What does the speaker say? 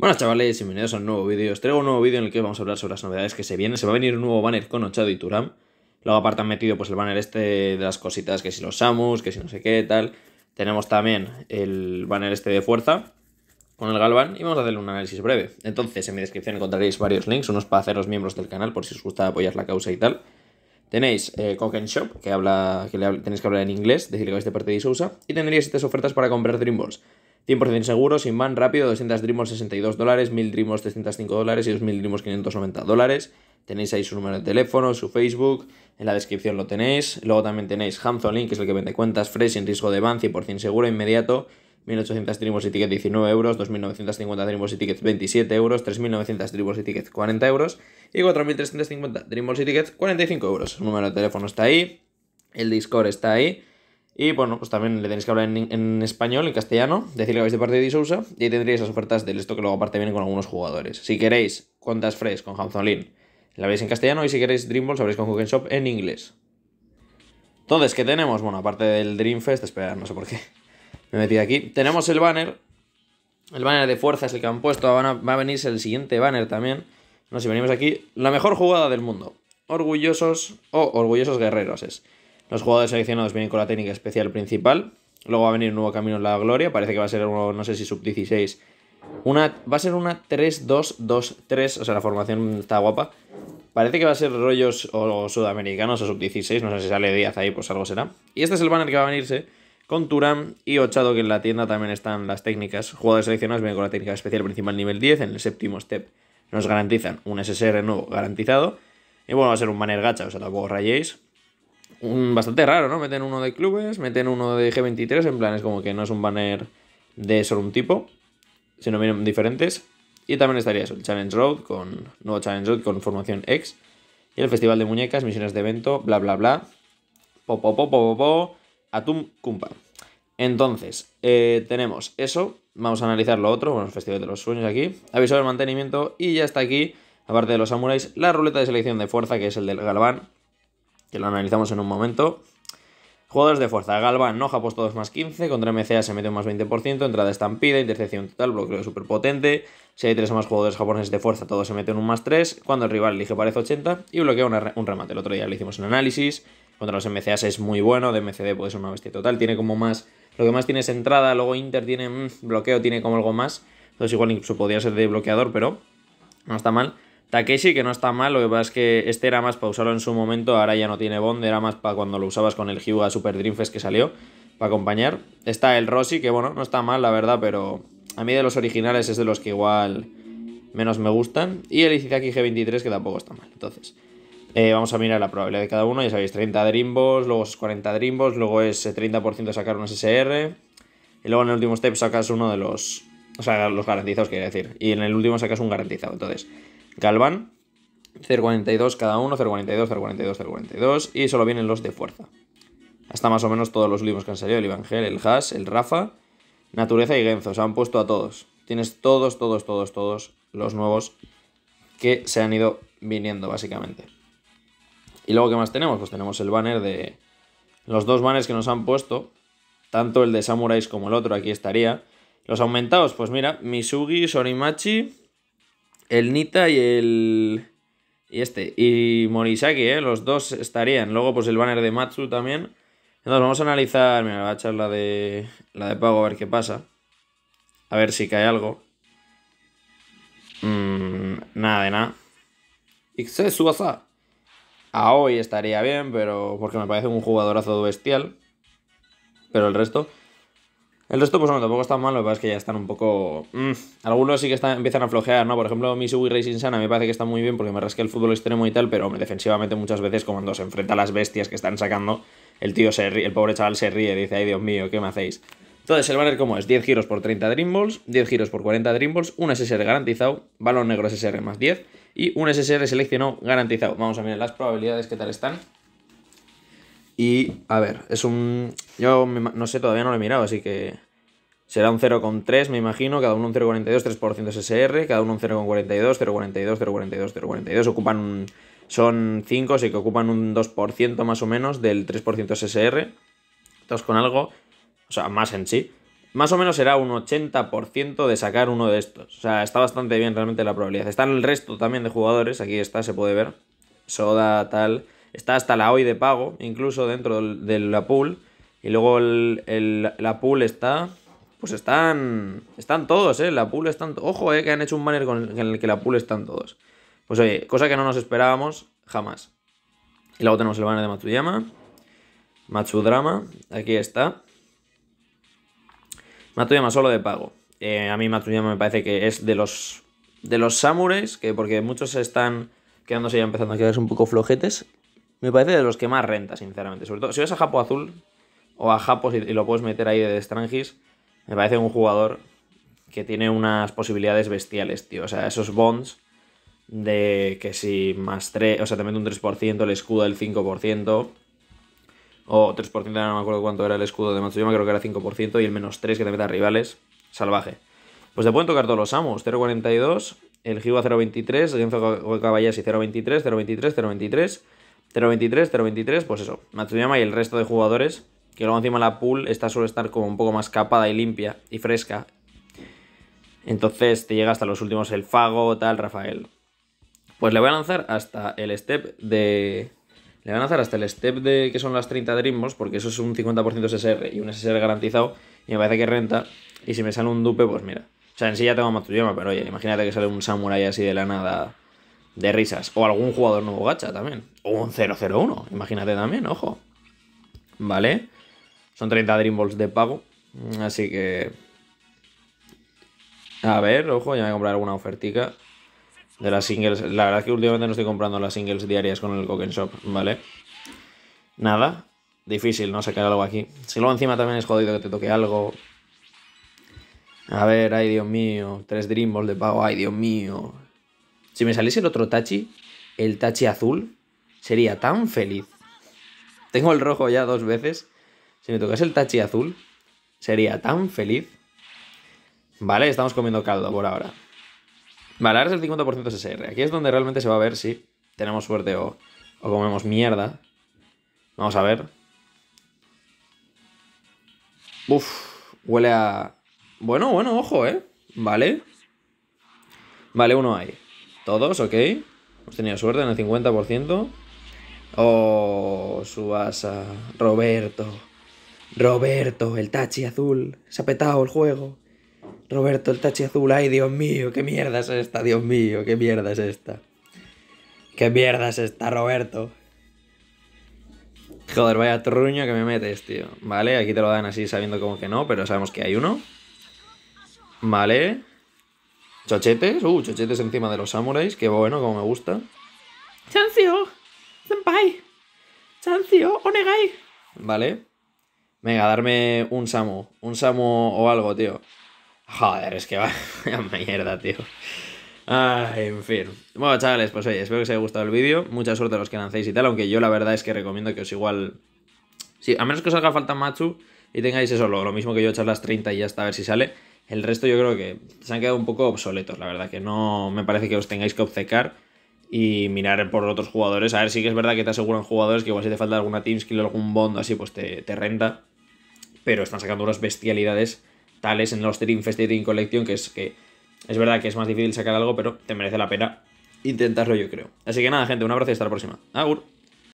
Buenas chavales, bienvenidos a un nuevo vídeo. Os traigo un nuevo vídeo en el que vamos a hablar sobre las novedades que se vienen. Se va a venir un nuevo banner con Ochado y Turam. Luego aparte han metido pues el banner este de las cositas que si los amos, que si no sé qué, tal. Tenemos también el banner este de fuerza con el Galvan y vamos a hacerle un análisis breve. Entonces en mi descripción encontraréis varios links, unos para haceros miembros del canal por si os gusta apoyar la causa y tal. Tenéis eh, Shop, que, habla, que tenéis que hablar en inglés, decirle que este de parte de Y tendríais estas ofertas para comprar Balls 100% seguro, sin man, rápido, 200 drimos 62 dólares, 1000 drimos 305 dólares y 2000 590 dólares. Tenéis ahí su número de teléfono, su Facebook, en la descripción lo tenéis. Luego también tenéis Hamzolink, Link, que es el que vende cuentas fresh sin riesgo de ban, 100% seguro, inmediato. 1.800 drimos y tickets, 19 euros, 2.950 drimos y tickets 27 euros, 3.900 drimos y tickets 40 euros y 4.350 drimos y tickets 45 euros. El número de teléfono está ahí, el Discord está ahí y bueno, pues también le tenéis que hablar en, español, en castellano, decirle que habéis de parte de Di y ahí tendréis las ofertas del esto que luego aparte vienen con algunos jugadores. Si queréis cuantas fresh con Hamzolín, la veis en castellano y si queréis Dreamballs, habréis con Hook Shop en inglés. Entonces, ¿qué tenemos? Bueno, aparte del Dreamfest, esperar, no sé por qué me metí aquí. Tenemos el banner, el banner de fuerza es el que han puesto, va a venirse el siguiente banner también. No sé, si venimos aquí, la mejor jugada del mundo. Orgullosos o oh, orgullosos guerreros es. Los jugadores seleccionados vienen con la técnica especial principal. Luego va a venir un nuevo camino en la gloria. Parece que va a ser uno, no sé si sub 16. Una, va a ser una 3-2-2-3. O sea, la formación está guapa. Parece que va a ser rollos o, sudamericanos o sub 16. No sé si sale Díaz ahí, pues algo será. Y este es el banner que va a venirse con Turán y Ochado, que en la tienda también están las técnicas. Jugadores seleccionados vienen con la técnica especial principal nivel 10. En el séptimo step nos garantizan un SSR nuevo garantizado. Y bueno, va a ser un banner gacha, o sea, tampoco rayéis bastante raro, ¿no? Meten uno de clubes, meten uno de G23, en plan es como que no es un banner de solo un tipo, sino diferentes. Y también estaría eso, el Challenge Road, con nuevo Challenge Road con formación X. Y el Festival de Muñecas, misiones de evento, bla, bla, bla. Popo, Atum Kumpa. Entonces, eh, tenemos eso. Vamos a analizar lo otro. Bueno, el Festival de los Sueños aquí. Aviso de mantenimiento. Y ya está aquí, aparte de los samuráis, la ruleta de selección de fuerza, que es el del Galván que lo analizamos en un momento. Jugadores de fuerza, Galván, no pues todos más 15, contra MCA se mete un más 20%, entrada estampida, intercepción total, bloqueo súper potente, si hay tres o más jugadores japoneses de fuerza, todos se meten un más 3, cuando el rival elige parece 80 y bloquea un remate, el otro día le hicimos un análisis, contra los MCA es muy bueno, de MCD puede ser una bestia total, tiene como más, lo que más tiene es entrada, luego Inter tiene mm, bloqueo, tiene como algo más, entonces igual incluso podría ser de bloqueador, pero no está mal. Takeshi, que no está mal, lo que pasa es que este era más para usarlo en su momento, ahora ya no tiene Bond, era más para cuando lo usabas con el Hyuga Super Dreamfest que salió, para acompañar. Está el Rossi, que bueno, no está mal, la verdad, pero a mí de los originales es de los que igual menos me gustan. Y el Izitaki G23, que tampoco está mal. Entonces, eh, vamos a mirar la probabilidad de cada uno, ya sabéis, 30 Drimbos, luego 40 Drimbos, luego es 30% eh, sacar un SSR, y luego en el último step sacas uno de los... O sea, los garantizados, quería decir. Y en el último sacas un garantizado. Entonces, Galván, 0,42 cada uno, 0,42, 0,42, 0,42 y solo vienen los de fuerza. Hasta más o menos todos los libros que han salido, el Evangel, el Has el Rafa, Natureza y Genzo, se han puesto a todos. Tienes todos, todos, todos, todos los nuevos que se han ido viniendo básicamente. Y luego, ¿qué más tenemos? Pues tenemos el banner de... Los dos banners que nos han puesto, tanto el de Samuráis como el otro, aquí estaría. Los aumentados, pues mira, Misugi, Sorimachi, el Nita y el... Y este, y Morisaki, ¿eh? Los dos estarían. Luego, pues el banner de Matsu también. Entonces, vamos a analizar. Mira, voy a echar la de, la de pago a ver qué pasa. A ver si cae algo. Mmm. nada de nada. Ixé A hoy estaría bien, pero porque me parece un jugadorazo bestial. Pero el resto. El resto, pues bueno, tampoco está mal, lo que pasa es que ya están un poco. Mm, algunos sí que están, empiezan a flojear, ¿no? Por ejemplo, Missouri Racing Sana me parece que está muy bien porque me rasca el fútbol extremo y tal, pero hombre, defensivamente muchas veces, cuando se enfrenta a las bestias que están sacando, el tío se ríe, el pobre chaval se ríe, dice, ay Dios mío, ¿qué me hacéis? Entonces, el banner, como es? 10 giros por 30 Dream Balls, 10 giros por 40 Dream Balls, un SSR garantizado, balón negro SSR más 10 y un SSR seleccionado garantizado. Vamos a mirar las probabilidades, ¿qué tal están? Y a ver, es un. Yo no sé, todavía no lo he mirado, así que. Será un 0,3, me imagino, cada uno un 0,42, 3% SSR, cada uno un 0,42, 0,42, 0,42, 0,42. Ocupan un, son 5, así que ocupan un 2% más o menos del 3% SSR. Entonces con algo, o sea, más en sí. Más o menos será un 80% de sacar uno de estos. O sea, está bastante bien realmente la probabilidad. Están el resto también de jugadores, aquí está, se puede ver. Soda, tal. Está hasta la hoy de pago, incluso dentro de la pool. Y luego la pool está. Pues están. Están todos, ¿eh? La pool están. Ojo, ¿eh? Que han hecho un banner en el que la pool están todos. Pues oye, cosa que no nos esperábamos jamás. Y luego tenemos el banner de Matsuyama. Matsudrama. Aquí está. Matsuyama solo de pago. Eh, a mí Matsuyama me parece que es de los. De los samuráis. que porque muchos están quedándose ya empezando a quedarse un poco flojetes me parece de los que más renta, sinceramente. Sobre todo, si ves a Japo Azul o a Japos y, lo puedes meter ahí de Strangis, me parece un jugador que tiene unas posibilidades bestiales, tío. O sea, esos bonds de que si más 3, o sea, te mete un 3%, el escudo del 5%, o 3%, no me acuerdo cuánto era el escudo de Matsuyama, creo que era 5%, y el menos 3 que te mete a rivales, salvaje. Pues te pueden tocar todos los amos, 0.42, el a 0.23, Genzo Kabayashi 0.23, 0.23, 0.23, 0.23, 0.23, pues eso, Matsuyama y el resto de jugadores, que luego encima la pool esta suele estar como un poco más capada y limpia y fresca. Entonces te llega hasta los últimos el Fago, tal, Rafael. Pues le voy a lanzar hasta el step de... Le voy a lanzar hasta el step de que son las 30 trimos porque eso es un 50% SSR y un SSR garantizado, y me parece que renta. Y si me sale un dupe, pues mira. O sea, en sí ya tengo Matsuyama, pero oye, imagínate que sale un samurai así de la nada de risas. O algún jugador nuevo gacha también. O un 001, imagínate también, ojo. ¿Vale? Son 30 Dream Balls de pago. Así que... A ver, ojo, ya me voy a comprar alguna ofertica de las singles. La verdad es que últimamente no estoy comprando las singles diarias con el Goken Shop, ¿vale? Nada. Difícil, ¿no? Sacar algo aquí. Si luego encima también es jodido que te toque algo. A ver, ay Dios mío. Tres Dream Balls de pago, ay Dios mío. Si me saliese el otro Tachi, el Tachi azul, sería tan feliz. Tengo el rojo ya dos veces. Si me tocase el Tachi azul, sería tan feliz. Vale, estamos comiendo caldo por ahora. Vale, ahora es el 50% SSR. Aquí es donde realmente se va a ver si tenemos suerte o, o comemos mierda. Vamos a ver. Uf, huele a... Bueno, bueno, ojo, ¿eh? Vale. Vale, uno ahí. Todos, ok. Hemos tenido suerte en el 50%. Oh, Suasa. Roberto. Roberto, el tachi azul. Se ha petado el juego. Roberto, el tachi azul. Ay, Dios mío, qué mierda es esta, Dios mío, qué mierda es esta. Qué mierda es esta, Roberto. Joder, vaya truño que me metes, tío. Vale, aquí te lo dan así sabiendo como que no, pero sabemos que hay uno. Vale. Chochetes, uh, chochetes encima de los samuráis, que bueno, como me gusta. ¡Chancio! ¡Senpai! ¡Chancio! ¡Onegai! Vale. Venga, darme un samu. Un samu o algo, tío. Joder, es que va. mierda, tío. Ay, en fin. Bueno, chavales, pues oye, espero que os haya gustado el vídeo. Mucha suerte a los que lancéis y tal, aunque yo la verdad es que recomiendo que os igual... a menos que os haga falta Machu y tengáis eso, lo, lo mismo que yo, echar las 30 y ya está, a ver si sale. El resto yo creo que se han quedado un poco obsoletos, la verdad, que no me parece que os tengáis que obcecar y mirar por otros jugadores. A ver, sí que es verdad que te aseguran jugadores que igual si te falta alguna team skill o algún bond así, pues te, te renta. Pero están sacando unas bestialidades tales en los Dream Fest Collection que es que es verdad que es más difícil sacar algo, pero te merece la pena intentarlo, yo creo. Así que nada, gente, un abrazo y hasta la próxima. Agur.